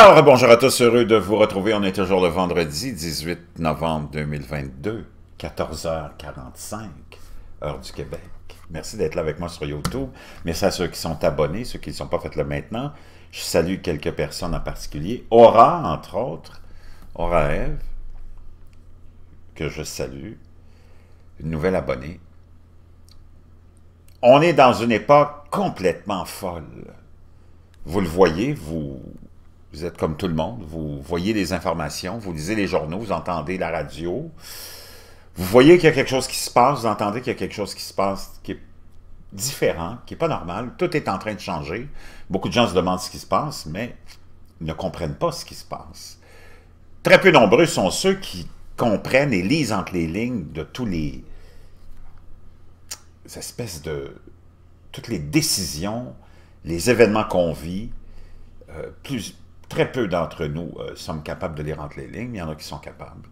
Alors, bonjour à tous, heureux de vous retrouver. On est toujours le vendredi 18 novembre 2022, 14h45, heure du Québec. Merci d'être là avec moi sur YouTube. Merci à ceux qui sont abonnés, ceux qui ne sont pas faits le maintenant. Je salue quelques personnes en particulier. Aura, entre autres. Aura Eve, que je salue. Une nouvelle abonnée. On est dans une époque complètement folle. Vous le voyez, vous vous êtes comme tout le monde, vous voyez les informations, vous lisez les journaux, vous entendez la radio, vous voyez qu'il y a quelque chose qui se passe, vous entendez qu'il y a quelque chose qui se passe qui est différent, qui n'est pas normal, tout est en train de changer. Beaucoup de gens se demandent ce qui se passe, mais ne comprennent pas ce qui se passe. Très peu nombreux sont ceux qui comprennent et lisent entre les lignes de tous les espèces de toutes les décisions, les événements qu'on vit, euh, plus, Très peu d'entre nous euh, sommes capables de lire entre les lignes. Il y en a qui sont capables.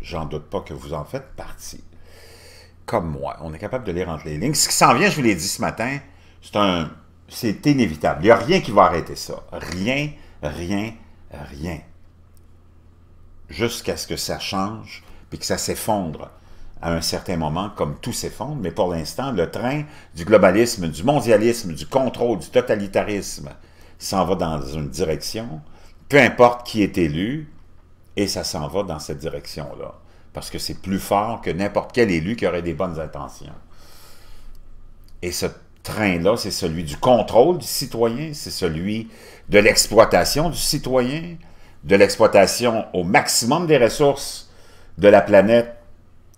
J'en doute pas que vous en faites partie. Comme moi, on est capable de lire entre les lignes. Ce qui s'en vient, je vous l'ai dit ce matin, c'est un, c'est inévitable. Il n'y a rien qui va arrêter ça. Rien, rien, rien. Jusqu'à ce que ça change, puis que ça s'effondre à un certain moment, comme tout s'effondre, mais pour l'instant, le train du globalisme, du mondialisme, du contrôle, du totalitarisme, s'en va dans une direction, peu importe qui est élu, et ça s'en va dans cette direction-là. Parce que c'est plus fort que n'importe quel élu qui aurait des bonnes intentions. Et ce train-là, c'est celui du contrôle du citoyen, c'est celui de l'exploitation du citoyen, de l'exploitation au maximum des ressources de la planète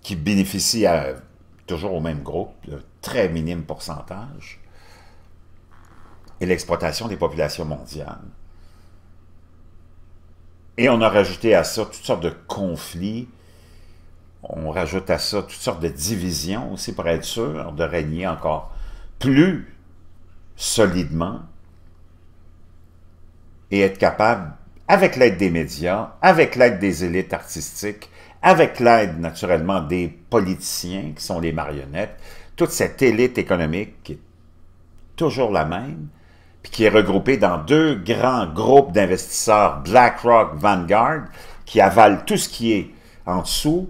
qui bénéficie à, toujours au même groupe, un très minime pourcentage et l'exploitation des populations mondiales. Et on a rajouté à ça toutes sortes de conflits, on rajoute à ça toutes sortes de divisions aussi pour être sûr de régner encore plus solidement et être capable, avec l'aide des médias, avec l'aide des élites artistiques, avec l'aide naturellement des politiciens qui sont les marionnettes, toute cette élite économique qui est toujours la même, qui est regroupé dans deux grands groupes d'investisseurs, BlackRock, Vanguard, qui avalent tout ce qui est en dessous.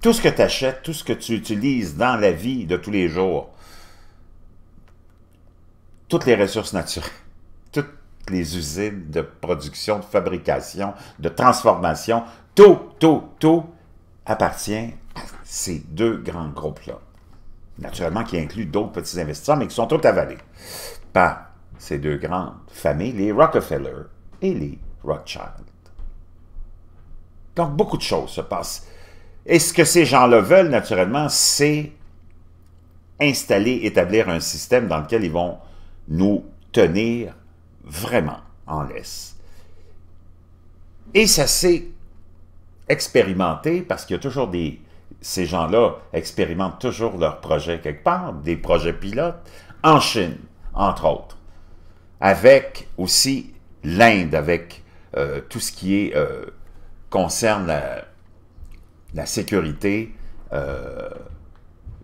Tout ce que tu achètes, tout ce que tu utilises dans la vie de tous les jours, toutes les ressources naturelles, toutes les usines de production, de fabrication, de transformation, tout, tout, tout appartient à ces deux grands groupes-là naturellement qui inclut d'autres petits investisseurs, mais qui sont tous avalés par ces deux grandes familles, les Rockefeller et les Rothschild. Donc, beaucoup de choses se passent. Et ce que ces gens-là veulent, naturellement, c'est installer, établir un système dans lequel ils vont nous tenir vraiment en laisse. Et ça s'est expérimenté parce qu'il y a toujours des ces gens-là expérimentent toujours leurs projets quelque part, des projets pilotes, en Chine, entre autres. Avec aussi l'Inde, avec euh, tout ce qui est, euh, concerne la, sécurité euh,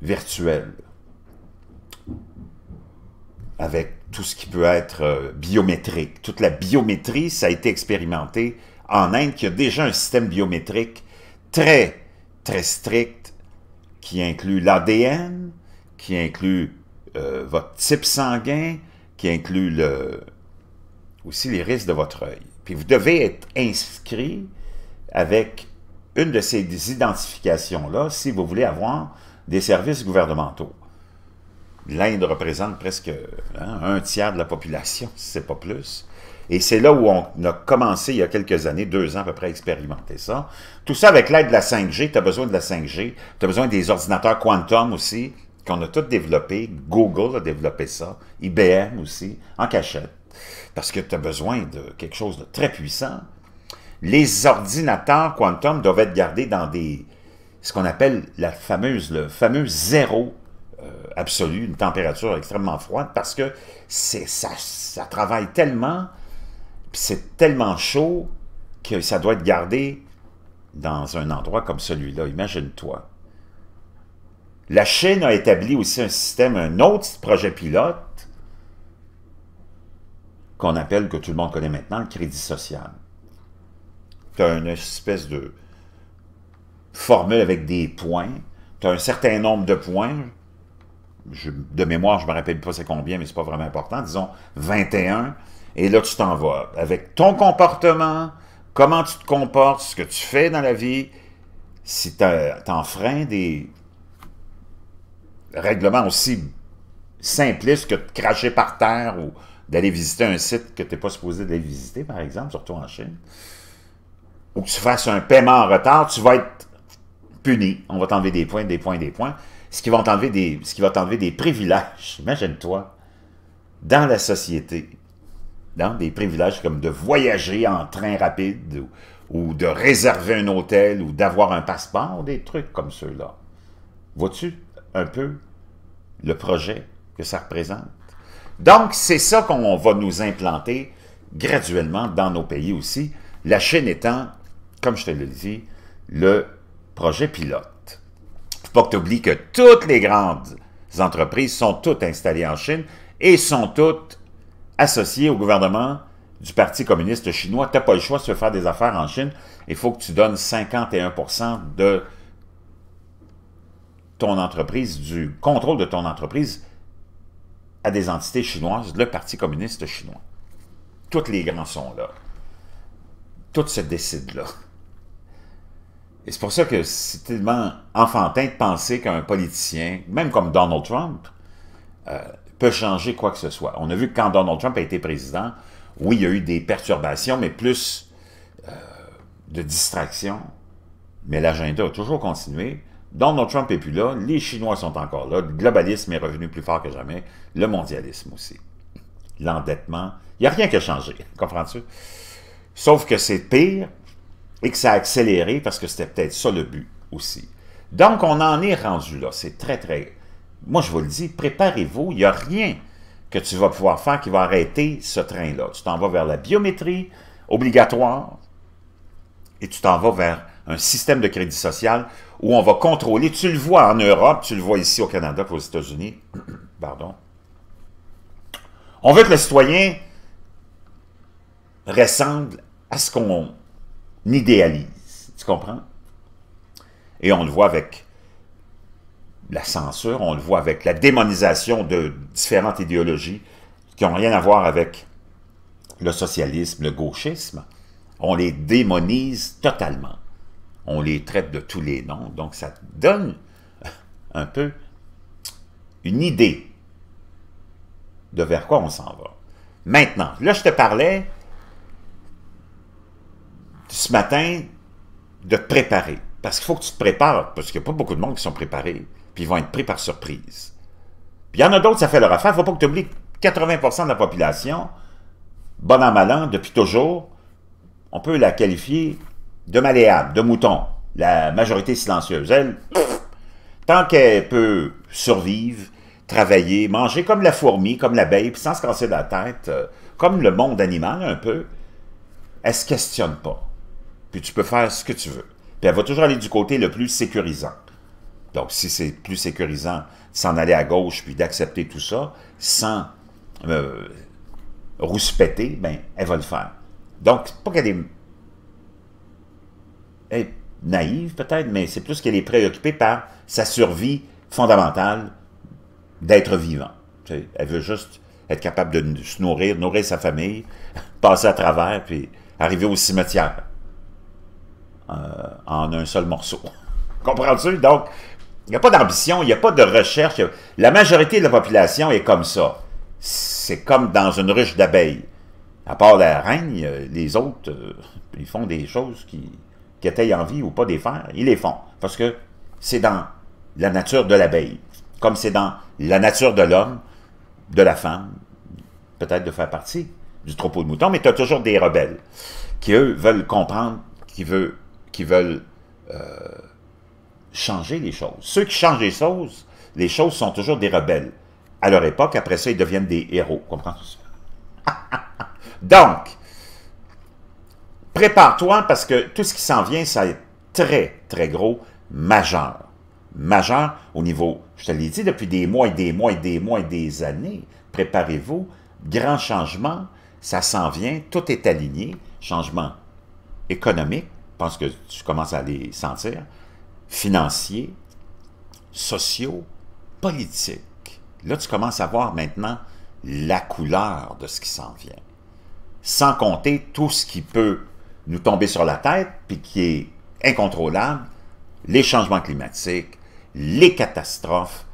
virtuelle. Avec tout ce qui peut être biométrique. Toute la biométrie, ça a été expérimenté en Inde, qui a déjà un système biométrique très très stricte qui inclut l'ADN, qui inclut euh, votre type sanguin, qui inclut le, aussi les risques de votre œil. Puis vous devez être inscrit avec une de ces identifications-là si vous voulez avoir des services gouvernementaux. L'Inde représente presque hein, un tiers de la population, si ce n'est pas plus. Et c'est là où on a commencé il y a quelques années, deux ans à peu près, à expérimenter ça. Tout ça avec l'aide de la 5G. Tu as besoin de la 5G. Tu as besoin des ordinateurs quantum aussi, qu'on a tous développés. Google a développé ça. IBM aussi, en cachette. Parce que tu as besoin de quelque chose de très puissant. Les ordinateurs quantum doivent être gardés dans des ce qu'on appelle la fameuse, le fameux zéro euh, absolu, une température extrêmement froide, parce que ça, ça travaille tellement c'est tellement chaud que ça doit être gardé dans un endroit comme celui-là. Imagine-toi. La Chine a établi aussi un système, un autre projet pilote qu'on appelle, que tout le monde connaît maintenant, le crédit social. Tu as une espèce de formule avec des points. Tu as un certain nombre de points. de mémoire, je ne me rappelle pas c'est combien, mais c'est pas vraiment important. Disons 21. Et là, tu t'en vas. Avec ton comportement, comment tu te comportes, ce que tu fais dans la vie, si tu enfreins des règlements aussi simplistes que de cracher par terre ou d'aller visiter un site que tu n'es pas supposé d'aller visiter, par exemple, surtout en Chine, ou que tu fasses un paiement en retard, tu vas être puni. On va t'enlever des points, des points, des points. Ce qui va t'enlever des, ce qui va t'enlever des privilèges, imagine-toi, dans la société des privilèges comme de voyager en train rapide ou, de réserver un hôtel ou d'avoir un passeport, des trucs comme ceux-là. Vois-tu un peu le projet que ça représente? Donc, c'est ça qu'on va nous implanter graduellement dans nos pays aussi, la Chine étant, comme je te le dis, le projet pilote. Il faut pas que tu oublies que toutes les grandes entreprises sont toutes installées en Chine et sont toutes associé au gouvernement du Parti communiste chinois. Tu n'as pas le choix de se faire des affaires en Chine. Il faut que tu donnes 51 de ton entreprise, du contrôle de ton entreprise à des entités chinoises, le Parti communiste chinois. Toutes les grands sont là. Tout se décide là. Et c'est pour ça que c'est tellement enfantin de penser qu'un politicien, même comme Donald Trump, euh, peut changer quoi que ce soit. On a vu que quand Donald Trump a été président, oui, il y a eu des perturbations, mais plus euh, de distractions. Mais l'agenda a toujours continué. Donald Trump n'est plus là, les Chinois sont encore là, le globalisme est revenu plus fort que jamais, le mondialisme aussi. L'endettement, il n'y a rien qui a changé, comprends-tu? Sauf que c'est pire et que ça a accéléré parce que c'était peut-être ça le but aussi. Donc, on en est rendu là, c'est très, très moi je vous le dis, préparez-vous, il n'y a rien que tu vas pouvoir faire qui va arrêter ce train-là. Tu t'en vas vers la biométrie obligatoire et tu t'en vas vers un système de crédit social où on va contrôler, tu le vois en Europe, tu le vois ici au Canada, aux États-Unis, pardon, on veut que le citoyen ressemble à ce qu'on idéalise, tu comprends? Et on le voit avec la censure, on le voit avec la démonisation de différentes idéologies qui n'ont rien à voir avec le socialisme, le gauchisme. On les démonise totalement. On les traite de tous les noms. Donc, ça donne un peu une idée de vers quoi on s'en va. Maintenant, là, je te parlais ce matin de te préparer. Parce qu'il faut que tu te prépares, parce qu'il n'y a pas beaucoup de monde qui sont préparés puis ils vont être pris par surprise. Puis il y en a d'autres, ça fait leur affaire. Faut pas que tu oublies 80 de la population, bon en malin depuis toujours, on peut la qualifier de malléable, de mouton, la majorité silencieuse. Elle, tant qu'elle peut survivre, travailler, manger comme la fourmi, comme l'abeille, puis sans se casser la tête, euh, comme le monde animal un peu, elle se questionne pas. Puis tu peux faire ce que tu veux. Puis elle va toujours aller du côté le plus sécurisant. Donc, si c'est plus sécurisant de s'en aller à gauche puis d'accepter tout ça sans euh, rouspéter, bien, elle va le faire. Donc, pas qu'elle est, naïve peut-être, mais c'est plus qu'elle est préoccupée par sa survie fondamentale d'être vivant. elle veut juste être capable de se nourrir, nourrir sa famille, passer à travers, puis arriver au cimetière euh, en un seul morceau. Comprends-tu? Donc, il n'y a pas d'ambition, il n'y a pas de recherche. La majorité de la population est comme ça. C'est comme dans une ruche d'abeilles. À part la reine, euh, les autres, euh, ils font des choses qui, qui étaient envie ou pas de faire. Ils les font. Parce que c'est dans la nature de l'abeille. Comme c'est dans la nature de l'homme, de la femme, peut-être de faire partie du troupeau de moutons, mais tu as toujours des rebelles qui, eux, veulent comprendre, qui, veut, qui veulent euh, changer les choses. Ceux qui changent les choses, les choses sont toujours des rebelles. À leur époque, après ça, ils deviennent des héros. Comprends? Donc, prépare-toi parce que tout ce qui s'en vient, ça est très, très gros, majeur. Majeur au niveau, je te l'ai dit depuis des mois et des mois et des mois et des années, préparez-vous, grand changement, ça s'en vient, tout est aligné, changement économique, je pense que tu commences à les sentir, financiers, sociaux, politiques. Là, tu commences à voir maintenant la couleur de ce qui s'en vient. Sans compter tout ce qui peut nous tomber sur la tête, puis qui est incontrôlable, les changements climatiques, les catastrophes,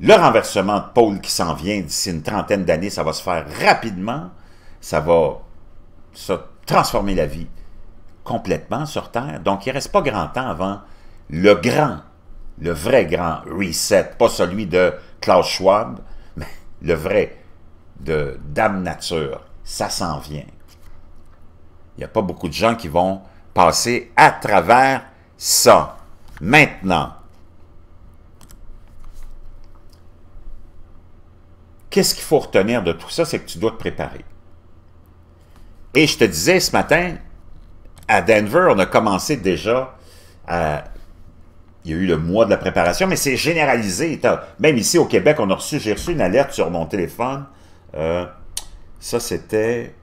le renversement de pôle qui s'en vient d'ici une trentaine d'années, ça va se faire rapidement, ça va se transformer la vie complètement sur Terre. Donc, il ne reste pas grand temps avant le grand, le vrai grand reset, pas celui de Klaus Schwab, mais le vrai de Dame Nature, ça s'en vient. Il n'y a pas beaucoup de gens qui vont passer à travers ça. Maintenant, qu'est-ce qu'il faut retenir de tout ça? C'est que tu dois te préparer. Et je te disais ce matin, à Denver, on a commencé déjà à il y a eu le mois de la préparation, mais c'est généralisé. Même ici au Québec, on a reçu, j'ai reçu une alerte sur mon téléphone. Euh, ça, c'était,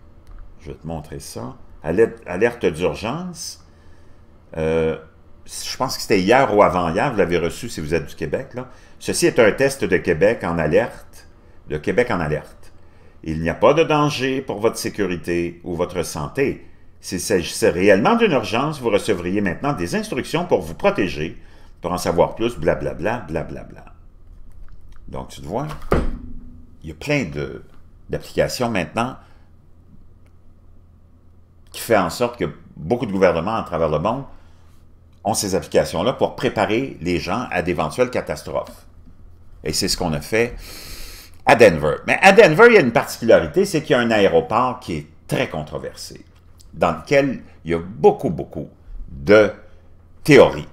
je vais te montrer ça, alerte, d'urgence. Euh, je pense que c'était hier ou avant-hier, vous l'avez reçu si vous êtes du Québec. Ceci est un test de Québec en alerte, de Québec en alerte. Il n'y a pas de danger pour votre sécurité ou votre santé. S'il s'agissait réellement d'une urgence, vous recevriez maintenant des instructions pour vous protéger pour en savoir plus, blablabla, blablabla. Donc, tu te vois, il y a plein d'applications maintenant qui fait en sorte que beaucoup de gouvernements à travers le monde ont ces applications-là pour préparer les gens à d'éventuelles catastrophes. Et c'est ce qu'on a fait à Denver. Mais à Denver, il y a une particularité, c'est qu'il y a un aéroport qui est très controversé, dans lequel il y a beaucoup, beaucoup de théories.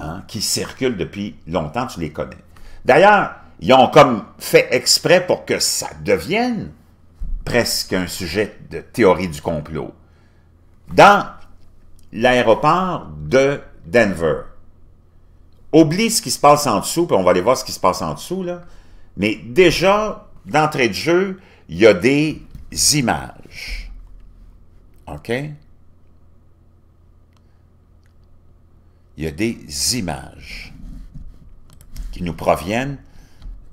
Hein, qui circulent depuis longtemps, tu les connais. D'ailleurs, ils ont comme fait exprès pour que ça devienne presque un sujet de théorie du complot. Dans l'aéroport de Denver, oublie ce qui se passe en dessous, puis on va aller voir ce qui se passe en dessous, là. mais déjà, d'entrée de jeu, il y a des images. OK? il y a des images qui nous proviennent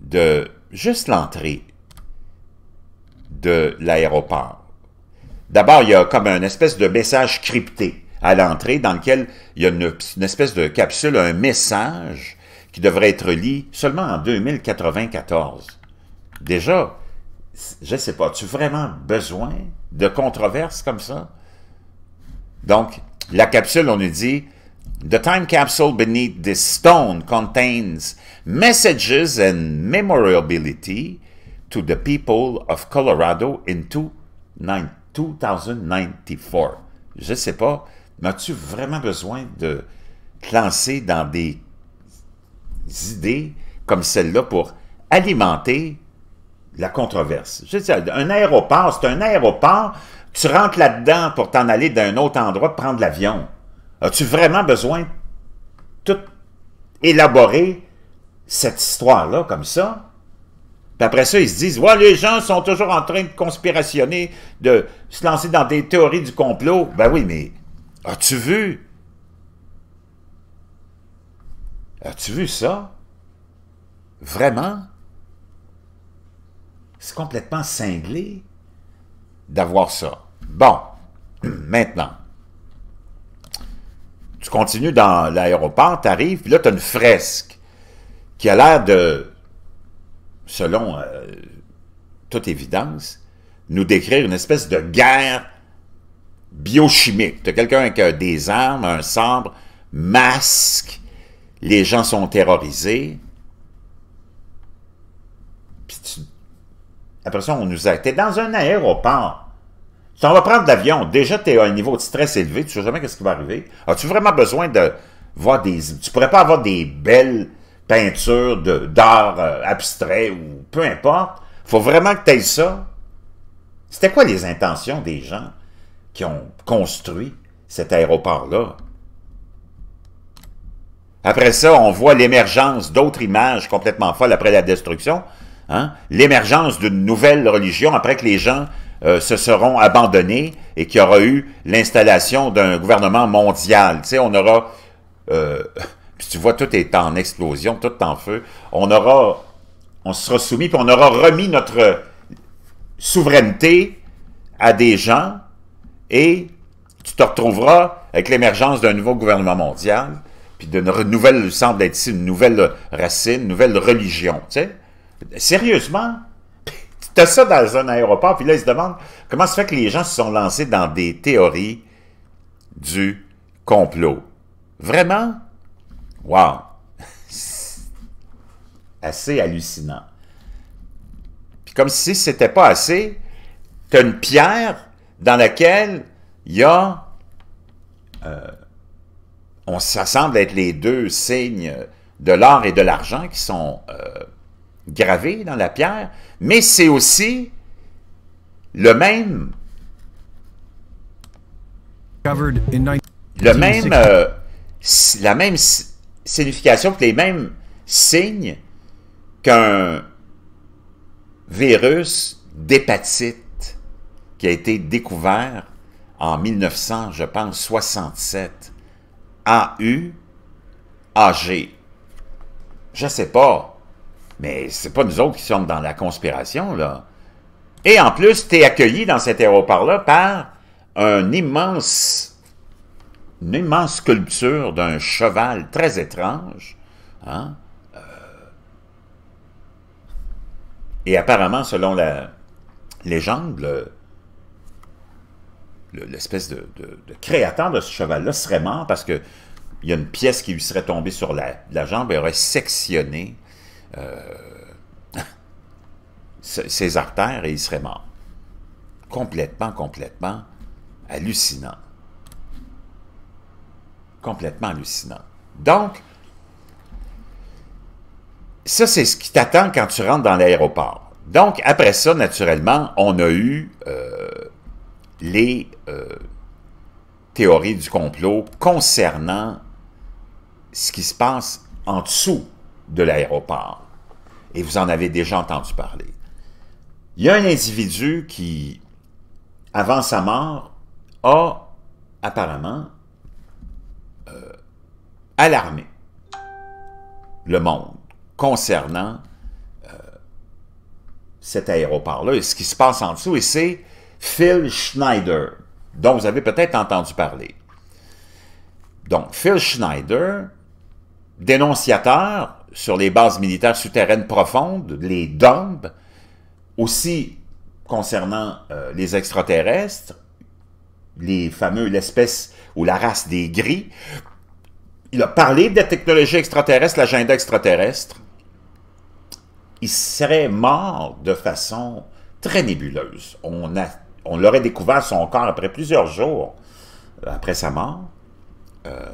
de juste l'entrée de l'aéroport. D'abord, il y a comme une espèce de message crypté à l'entrée dans lequel il y a une, espèce de capsule, un message qui devrait être lu seulement en 2094. Déjà, je ne sais pas, as-tu vraiment besoin de controverses comme ça? Donc, la capsule, on nous dit, The time capsule beneath this stone contains messages and memorability to the people of Colorado in 2094. Je sais pas, mais tu vraiment besoin de te lancer dans des idées comme celle-là pour alimenter la controverse? Je sais, un aéroport, c'est un aéroport, tu rentres là-dedans pour t'en aller d'un autre endroit, prendre l'avion. As-tu vraiment besoin de tout élaborer cette histoire-là comme ça? Puis après ça, ils se disent, ouais, les gens sont toujours en train de conspirationner, de se lancer dans des théories du complot. Ben oui, mais as-tu vu? As-tu vu ça? Vraiment? C'est complètement cinglé d'avoir ça. Bon, maintenant, tu continues dans l'aéroport, tu arrives, puis là, tu as une fresque qui a l'air de, selon euh, toute évidence, nous décrire une espèce de guerre biochimique. Tu as quelqu'un avec euh, des armes, un sabre, masque, les gens sont terrorisés. Puis tu... Après ça, on nous a... été dans un aéroport. Si on va prendre l'avion, déjà tu es à un niveau de stress élevé, tu ne sais jamais ce qui va arriver. As-tu vraiment besoin de voir des... Tu pourrais pas avoir des belles peintures d'art euh, abstrait ou peu importe. faut vraiment que tu ailles ça. C'était quoi les intentions des gens qui ont construit cet aéroport-là? Après ça, on voit l'émergence d'autres images complètement folles après la destruction. Hein? L'émergence d'une nouvelle religion après que les gens euh, se seront abandonnés et qu'il y aura eu l'installation d'un gouvernement mondial. Tu sais, on aura... Euh, tu vois, tout est en explosion, tout est en feu. On aura... On sera soumis, puis on aura remis notre souveraineté à des gens et tu te retrouveras avec l'émergence d'un nouveau gouvernement mondial, puis d'une nouvelle, semble être une nouvelle racine, une nouvelle religion. Tu sais. Sérieusement, as ça dans un aéroport, puis là, ils se demandent comment se fait que les gens se sont lancés dans des théories du complot. Vraiment? Wow! assez hallucinant. Puis comme si c'était pas assez, as une pierre dans laquelle il y a... Euh, on, ça semble être les deux signes de l'or et de l'argent qui sont... Euh, gravé dans la pierre, mais c'est aussi le même le même, euh, la même signification, les mêmes signes qu'un virus d'hépatite qui a été découvert en 1900, je pense, 67, AU, AG. Je sais pas. Mais c'est pas nous autres qui sommes dans la conspiration, là. Et en plus, tu es accueilli dans cet aéroport-là par un immense, une immense sculpture d'un cheval très étrange. Hein? Euh. Et apparemment, selon la légende, l'espèce de, créateur de ce cheval-là serait mort parce qu'il y a une pièce qui lui serait tombée sur la jambe et aurait sectionné euh, ses artères et il serait mort. Complètement, complètement hallucinant. Complètement hallucinant. Donc, ça, c'est ce qui t'attend quand tu rentres dans l'aéroport. Donc, après ça, naturellement, on a eu euh, les euh, théories du complot concernant ce qui se passe en dessous de l'aéroport et vous en avez déjà entendu parler. Il y a un individu qui, avant sa mort, a apparemment euh, alarmé le monde concernant euh, cet aéroport-là et ce qui se passe en dessous, et c'est Phil Schneider, dont vous avez peut-être entendu parler. Donc, Phil Schneider, dénonciateur sur les bases militaires souterraines profondes, les DOMB, aussi concernant euh, les extraterrestres, les fameux, l'espèce ou la race des gris. Il a parlé de la technologie extraterrestre, l'agenda extraterrestre. Il serait mort de façon très nébuleuse. On, a, on l'aurait découvert son corps après plusieurs jours, euh, après sa mort. Euh,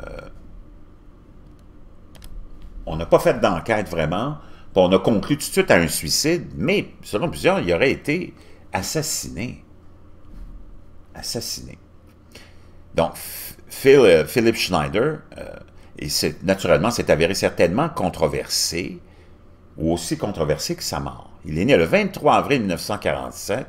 on n'a pas fait d'enquête vraiment, puis on a conclu tout de suite à un suicide, mais selon plusieurs, il aurait été assassiné. Assassiné. Donc, Phil, euh, Philip Schneider, euh, et naturellement, s'est avéré certainement controversé, ou aussi controversé que sa mort. Il est né le 23 avril 1947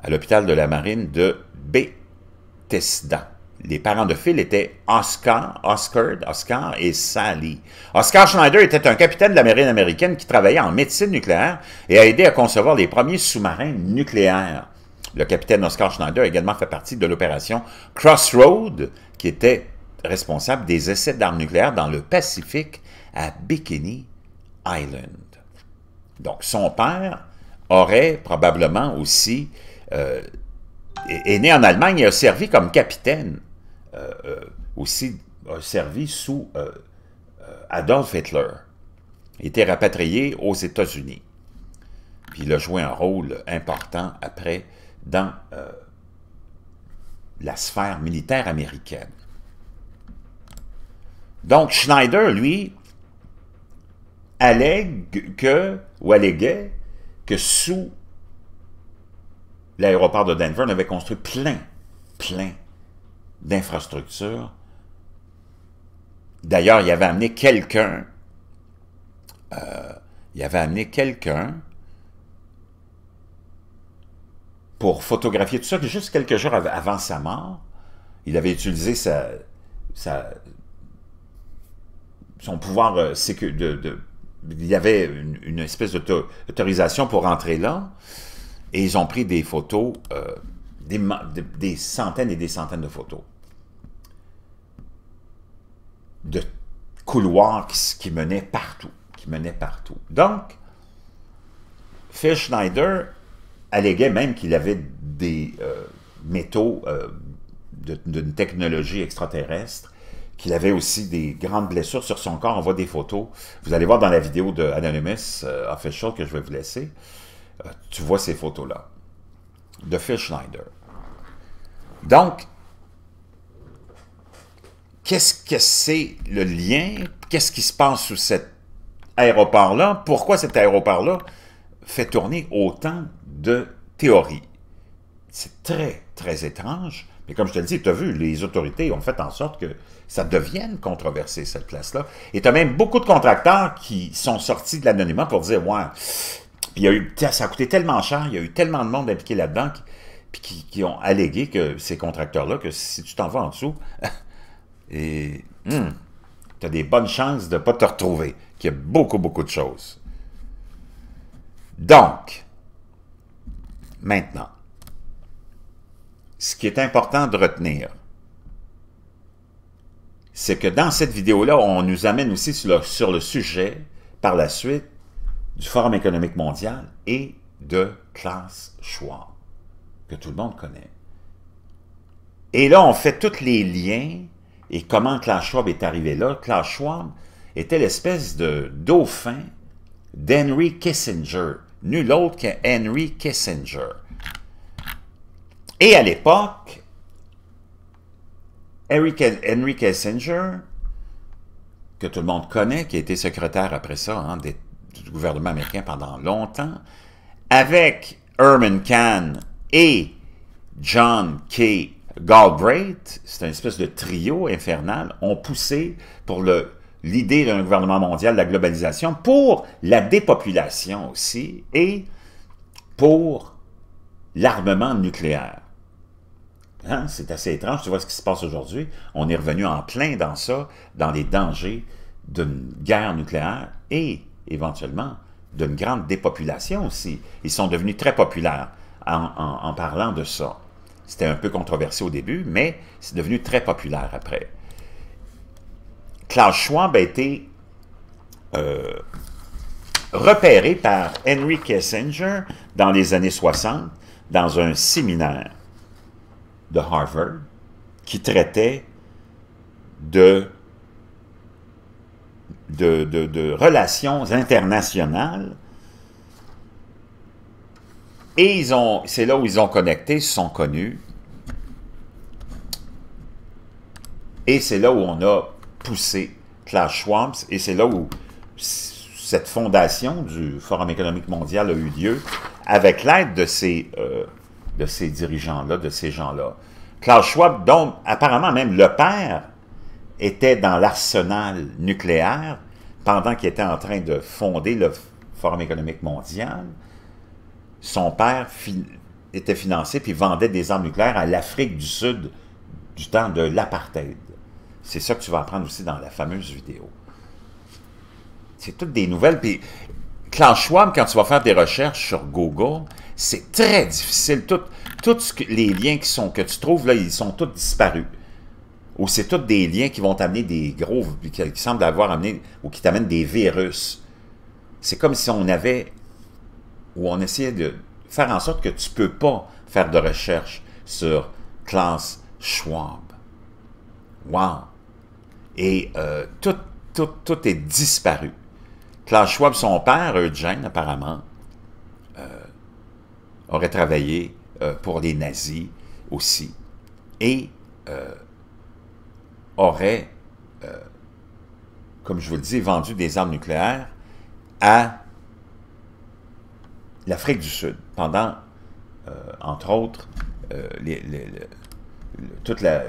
à l'hôpital de la marine de Bethesda, les parents de Phil étaient Oscar, Oscar, Oscar et Sally. Oscar Schneider était un capitaine de la marine américaine qui travaillait en médecine nucléaire et a aidé à concevoir les premiers sous-marins nucléaires. Le capitaine Oscar Schneider a également fait partie de l'opération Crossroad, qui était responsable des essais d'armes nucléaires dans le Pacifique à Bikini Island. Donc, son père aurait probablement aussi... Euh, est né en Allemagne et a servi comme capitaine euh, euh, aussi servi sous euh, Adolf Hitler. était rapatrié aux États-Unis. Puis il a joué un rôle important après dans la sphère militaire américaine. Donc Schneider, lui, allègue que, ou alléguait que sous l'aéroport de Denver, on avait construit plein, plein d'infrastructures. D'ailleurs, il avait amené quelqu'un, euh, il avait amené quelqu'un pour photographier tout ça, juste quelques jours avant sa mort, il avait utilisé sa, son pouvoir euh, de, il y avait une, espèce d'autorisation pour entrer là, et ils ont pris des photos euh, des, centaines et des centaines de photos de couloirs qui, menaient partout, qui menaient partout. Donc, Phil Schneider alléguait même qu'il avait des euh, métaux euh, d'une technologie extraterrestre, qu'il avait aussi des grandes blessures sur son corps. On voit des photos. Vous allez voir dans la vidéo de Anonymous euh, Official que je vais vous laisser. Euh, tu vois ces photos-là de Phil Schneider. Donc, qu'est-ce que c'est le lien? Qu'est-ce qui se passe sous cet aéroport-là? Pourquoi cet aéroport-là fait tourner autant de théories? C'est très, très étrange. Mais comme je te le dis, tu as vu, les autorités ont fait en sorte que ça devienne controversé, cette place-là. Et tu as même beaucoup de contracteurs qui sont sortis de l'anonymat pour dire, ouais, il y a eu, ça a coûté tellement cher, il y a eu tellement de monde impliqué là-dedans puis qui, ont allégué que ces contracteurs-là, que si tu t'en vas en dessous, et hmm, tu as des bonnes chances de ne pas te retrouver, qu'il y a beaucoup, beaucoup de choses. Donc, maintenant, ce qui est important de retenir, c'est que dans cette vidéo-là, on nous amène aussi sur le, sujet, par la suite, du Forum économique mondial et de classe choix que tout le monde connaît. Et là, on fait tous les liens et comment Klaus Schwab est arrivé là. Klaus Schwab était l'espèce de dauphin d'Henry Kissinger, nul autre que Henry Kissinger. Et à l'époque, Henry Kissinger, que tout le monde connaît, qui a été secrétaire après ça hein, du gouvernement américain pendant longtemps, avec Herman Kahn, et John K. Galbraith, c'est une espèce de trio infernal, ont poussé pour l'idée d'un gouvernement mondial de la globalisation, pour la dépopulation aussi, et pour l'armement nucléaire. Hein? C'est assez étrange, tu vois ce qui se passe aujourd'hui. On est revenu en plein dans ça, dans les dangers d'une guerre nucléaire et, éventuellement, d'une grande dépopulation aussi. Ils sont devenus très populaires en, parlant de ça. C'était un peu controversé au début, mais c'est devenu très populaire après. Klaus Schwab a été euh, repéré par Henry Kissinger dans les années 60 dans un séminaire de Harvard qui traitait de relations internationales et ils ont, c'est là où ils ont connecté, ils se sont connus. Et c'est là où on a poussé Klaus Schwab. Et c'est là où cette fondation du Forum économique mondial a eu lieu avec l'aide de ces, euh, de ces dirigeants-là, de ces gens-là. Klaus Schwab, dont apparemment même le père était dans l'arsenal nucléaire pendant qu'il était en train de fonder le Forum économique mondial, son père était financé puis vendait des armes nucléaires à l'Afrique du Sud du temps de l'apartheid. C'est ça que tu vas apprendre aussi dans la fameuse vidéo. C'est toutes des nouvelles. Puis, quand tu vas faire des recherches sur Google, c'est très difficile. Tous les liens qui sont, que tu trouves, là, ils sont tous disparus. Ou c'est tous des liens qui vont t'amener des gros, qui, qui semblent avoir amené, ou qui t'amènent des virus. C'est comme si on avait où on essayait de faire en sorte que tu ne peux pas faire de recherche sur Klaus Schwab. Wow! Et euh, tout, est disparu. Klaus Schwab, son père, Eugène, apparemment, euh, aurait travaillé euh, pour les nazis aussi et aurait, comme je vous le dis, vendu des armes nucléaires à l'Afrique du Sud, pendant, euh, entre autres, euh, toute la,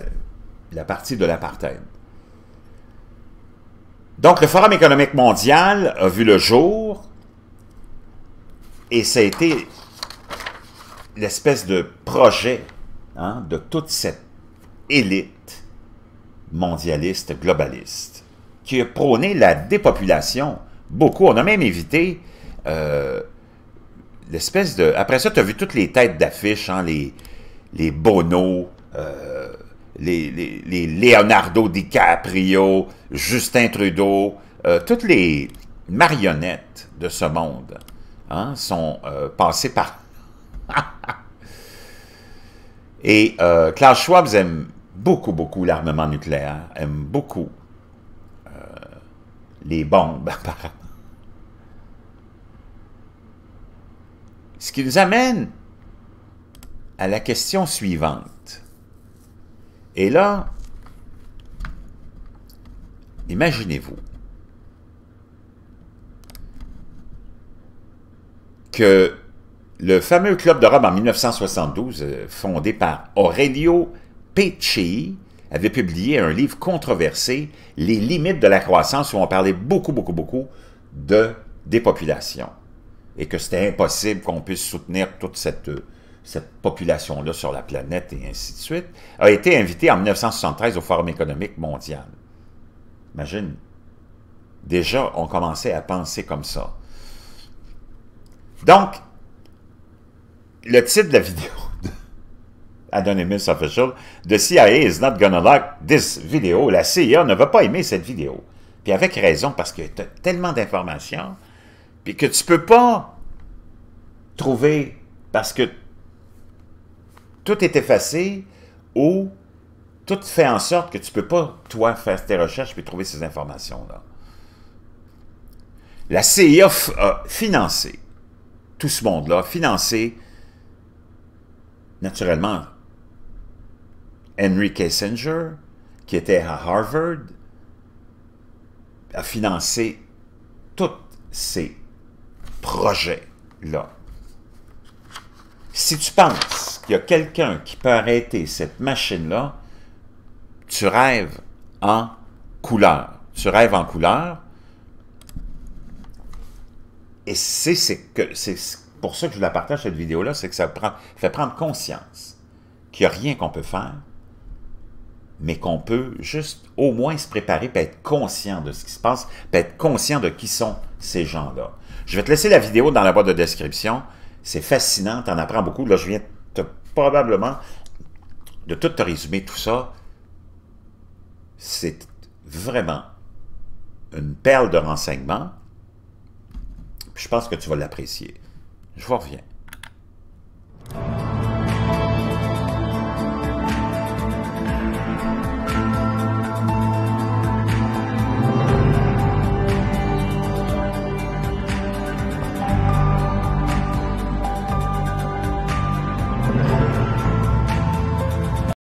partie de l'apartheid. Donc, le Forum économique mondial a vu le jour et ça a été l'espèce de projet hein, de toute cette élite mondialiste, globaliste, qui a prôné la dépopulation. Beaucoup, on a même évité euh, l'espèce de... Après ça, tu as vu toutes les têtes d'affiche, hein, les, les Bono, euh, les, les, Leonardo DiCaprio, Justin Trudeau, euh, toutes les marionnettes de ce monde hein, sont euh, passées par... Et Klaus Schwab aime beaucoup, beaucoup l'armement nucléaire, aime beaucoup les bombes, apparemment. qui nous amène à la question suivante. Et là, imaginez-vous que le fameux club de Rome en 1972, euh, fondé par Aurelio Pecci, avait publié un livre controversé, Les limites de la croissance, où on parlait beaucoup, beaucoup, beaucoup de dépopulation et que c'était impossible qu'on puisse soutenir toute cette, euh, cette population-là sur la planète et ainsi de suite, a été invité en 1973 au Forum économique mondial. Imagine. Déjà, on commençait à penser comme ça. Donc, le titre de la vidéo de Anonymous Official, The CIA is not gonna like this video. La CIA ne va pas aimer cette vidéo. Puis avec raison, parce qu'il y a tellement d'informations, puis que tu peux pas trouver parce que tout est effacé ou tout fait en sorte que tu peux pas, toi, faire tes recherches puis trouver ces informations-là. La CIA a financé, tout ce monde-là a financé, naturellement, Henry Kissinger, qui était à Harvard, a financé toutes ces projet-là. Si tu penses qu'il y a quelqu'un qui peut arrêter cette machine-là, tu rêves en couleur. Tu rêves en couleur. Et c'est pour ça que je la partage, cette vidéo-là, c'est que ça fait prendre conscience qu'il n'y a rien qu'on peut faire, mais qu'on peut juste au moins se préparer, peut être conscient de ce qui se passe, peut être conscient de qui sont ces gens-là. Je vais te laisser la vidéo dans la boîte de description. C'est fascinant, t'en apprends beaucoup. Là, je viens probablement de tout te résumer tout ça. C'est vraiment une perle de renseignements. Je pense que tu vas l'apprécier. Je vous reviens.